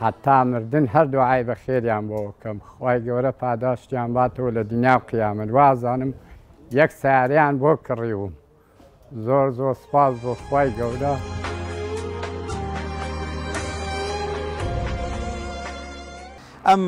حتا مردن هەردوو ئای بە خێریان بۆ کەم خی گەورە پاداشتیان باتەوە لە دنیا قیامەت وازانم یەک ساریان بۆ کڕیوم زۆر زۆر سپاس بۆ خی گەورە. ئەم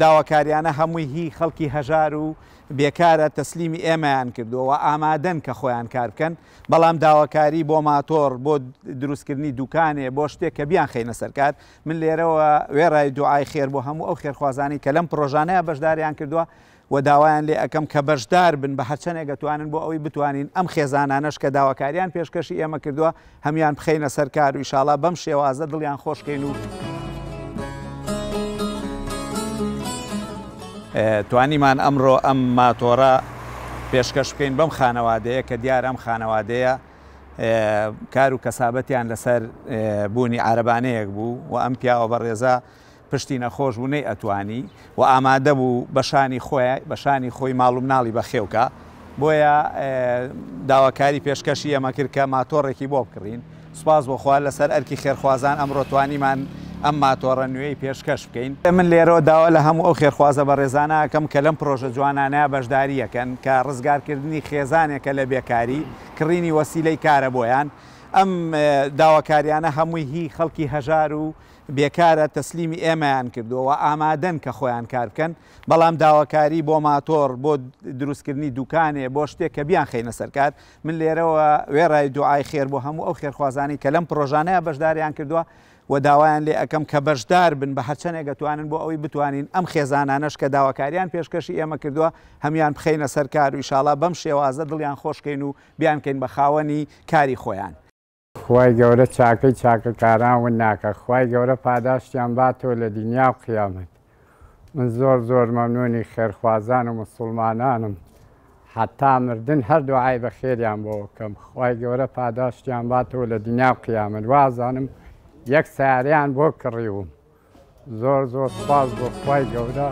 داواکاریانە هەمووی هی خەڵکی هەژار و بێکارە تەسلیمی ئێمەیان کردوەوە ئامادەن کە خۆیان کار بکەن بەڵام داواکاری بۆ ماتۆر بۆ دروستکردنی دوکانێ بۆ شتێک کە بیان خینە سەرکات من لێرەوە وێڕای دوعای خێر بۆ هەموو ئەو خێرخوازانی کە لەم پرۆژانەیە بەشداریان کردووە و داوایان لێ ئەەکەم کە بەشدار بن بە هەرچەنێک دەتوانن بۆ ئەوی بتوانین ئەم خێزانانەش کە داواکاریان پێشکەشی ئێمە کردووە هەمان بخینە سەرکار و ئیشاڵا بەم شێوازە دڵیان خۆشکەین و توانیمان ئەمڕۆ ئەم ماتۆرە پێشکەش بکەین بەم خانەوادەیە کە دیار ئەم خانەوادەیە کار و کەسابەتیان لەسەر بوونی عربانەیەک بوو و ئەم پیاوە بە ڕێزا پشتی نەخۆش و نەی ئەتوانی و ئامادە بوو بەشانی خۆی بەشانی خۆی ماڵوم ناڵی بە خێوکە بۆیە داواکاری پێشکەشی ئەمە کرد کە ماتۆڕێکی بۆ بکڕین سپاس بۆ خوارد لەسەر ئەرکی خێرخوازان ئەمڕۆتوانیمان ئەم ماتۆڕە نوێی پێشکەش بکەین من لێرەوە داوا لە هەموو ئەو خێرخوازە بە ڕێزانەکەم کە لەم پرۆژە جوانانە بەشداریەکەن کە ڕزگارکردنی خێزانێکە لە بێکاری کڕینی وەسیلەی کارە بۆیان ئەم داواکاریانە هەمووی هی خەڵکی هەژار و بێکارە تەسلیمی ئێمەیان کردووە ئامادەن کە خۆیان کار بکەن بەڵام داواکاری بۆ ماتۆر بۆ دروستکردنی دوکانێ بۆ شتێک کە بیان خینە سەرکات من لێرەوە وێڕای دوعای خێر بۆ هەموو ئەو خێرخوازانی کە لەم پرۆژانەیە بەشداریان کردووە و داوایان لێ ئەەکەم کە بەشدار بن بە هەچەنێک دەتوانن بۆ ئەوی بتوانین ئەم خێزانانش کە داواکاریان پێشکەشی ئێمە کردووە هەمان بخینە سەر کار و ئیشاڵا بەم شێوازە دڵیان خۆشکەین و بیانکەین بە خاوەنی کاری خۆیان. خی گەورە چاکەی چاکەکاران و ناکە خی گەورە پاداشتیان باتەوە لە دنیا و قیامەت من زۆر زۆر مەمنونی خێرخوازان و مسلمانانم حتا مردن هەردوو ئای بە خێریان بۆکەم خی گەورە پاداشتیان باتەوە لە دنیا و قیامەت وازانم یەک ساریان بۆ کڕی و زۆر زۆر سپاس بۆ خی گەورە.